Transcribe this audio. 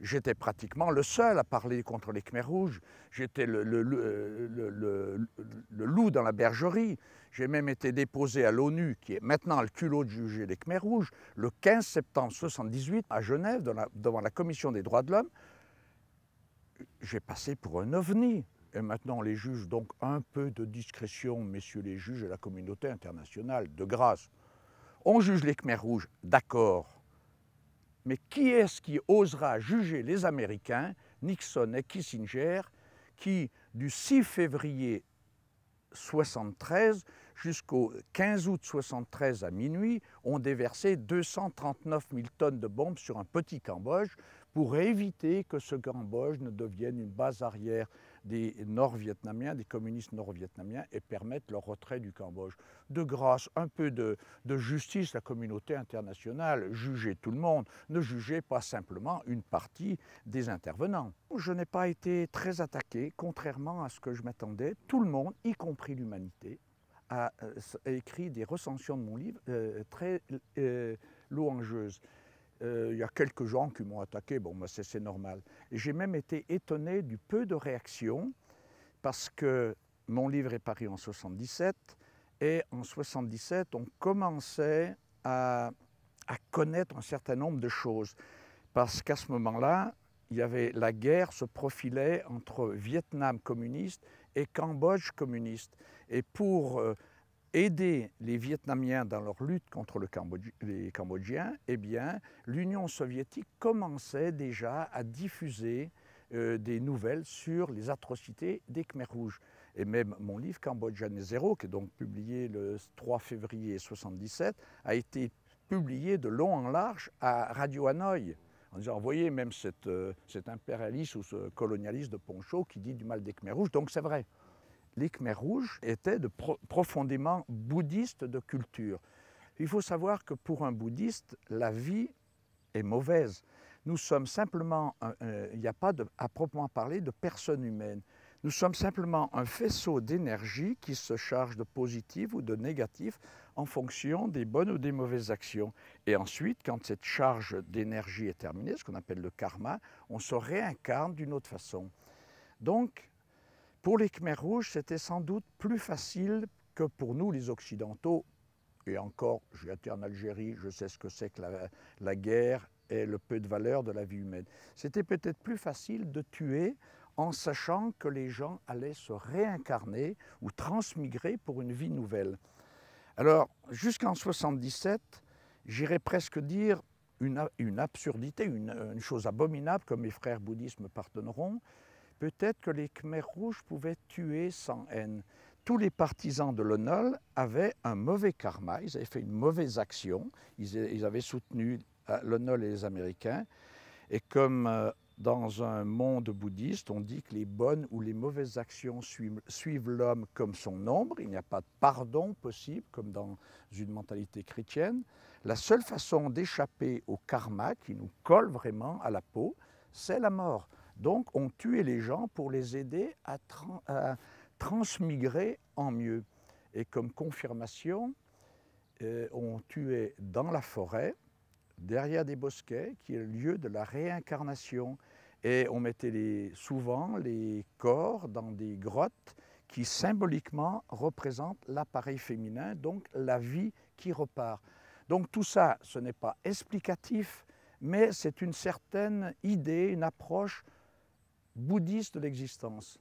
j'étais pratiquement le seul à parler contre les Khmer rouges. J'étais le, loup dans la bergerie. J'ai même été déposé à l'ONU, qui est maintenant le culot de juger les Khmers rouges, le 15 septembre 1978 à Genève, devant la Commission des droits de l'homme. J'ai passé pour un ovni. Et maintenant, les juges, donc un peu de discrétion, messieurs les juges et la communauté internationale, de grâce. On juge les Khmers rouges, d'accord mais qui est-ce qui osera juger les Américains, Nixon et Kissinger, qui, du 6 février 73 jusqu'au 15 août 73 à minuit, ont déversé 239 000 tonnes de bombes sur un petit Cambodge pour éviter que ce Cambodge ne devienne une base arrière des Nord-Vietnamiens, des communistes nord-vietnamiens et permettre leur retrait du Cambodge. De grâce, un peu de, justice, la communauté internationale, jugez tout le monde, ne jugez pas simplement une partie des intervenants. Je n'ai pas été très attaqué, contrairement à ce que je m'attendais. Tout le monde, y compris l'humanité, a, euh, écrit des recensions de mon livre euh, très euh, louangeuses. Euh, il y a quelques gens qui m'ont attaqué, bon, c'est normal. j'ai même été étonné du peu de réactions, parce que mon livre est paru en 77, et en 77, on commençait à, connaître un certain nombre de choses, parce qu'à ce moment-là, il y avait la guerre se profilait entre Vietnam communiste et Cambodge communiste. Et pour euh, aider les Vietnamiens dans leur lutte contre les Cambodgiens, eh bien, l'Union soviétique commençait déjà à diffuser euh, des nouvelles sur les atrocités des Khmers rouges. Et même mon livre Cambodgian et Zéro, qui est donc publié le 3 février 1977, a été publié de long en large à Radio Hanoï en disant, voyez, même euh, cet, cet impérialiste ou ce colonialiste de Poncho qui dit du mal des Khmers rouges, donc c'est vrai les Rouge rouges étaient profondément bouddhiste de culture. Il faut savoir que pour un bouddhiste, la vie est mauvaise. Nous sommes simplement, il n'y a pas à proprement parler de personne humaine. Nous sommes simplement un faisceau d'énergie qui se charge de positif ou de négatif en fonction des bonnes ou des mauvaises actions. Et ensuite, quand cette charge d'énergie est terminée, ce qu'on appelle le karma, on se réincarne d'une autre façon. Donc, pour les Khmers rouges, c'était sans doute plus facile que pour nous, les Occidentaux. Et encore, j'ai été en Algérie, je sais ce que c'est que la, guerre et le peu de valeur de la vie humaine. C'était peut-être plus facile de tuer en sachant que les gens allaient se réincarner ou transmigrer pour une vie nouvelle. Alors, jusqu'en 77, j'irais presque dire une, absurdité, une, chose abominable que mes frères bouddhistes me pardonneront, Peut-être que les Khmers rouges pouvaient tuer sans haine. Tous les partisans de l'ONOL avaient un mauvais karma, ils avaient fait une mauvaise action, ils, avaient soutenu euh, l'ONOL et les Américains. Et comme euh, dans un monde bouddhiste, on dit que les bonnes ou les mauvaises actions suivent l'homme comme son ombre. Il n'y a pas de pardon possible, comme dans une mentalité chrétienne. La seule façon d'échapper au karma qui nous colle vraiment à la peau, c'est la mort donc on tuait les gens pour les aider à, transmigrer en mieux. Et comme confirmation, euh, on tuait dans la forêt, derrière des bosquets, qui est le lieu de la réincarnation. Et on mettait souvent les corps dans des grottes qui symboliquement représentent l'appareil féminin, donc la vie qui repart. Donc tout ça, ce n'est pas explicatif, mais c'est une certaine idée, une approche bouddhiste de l'existence.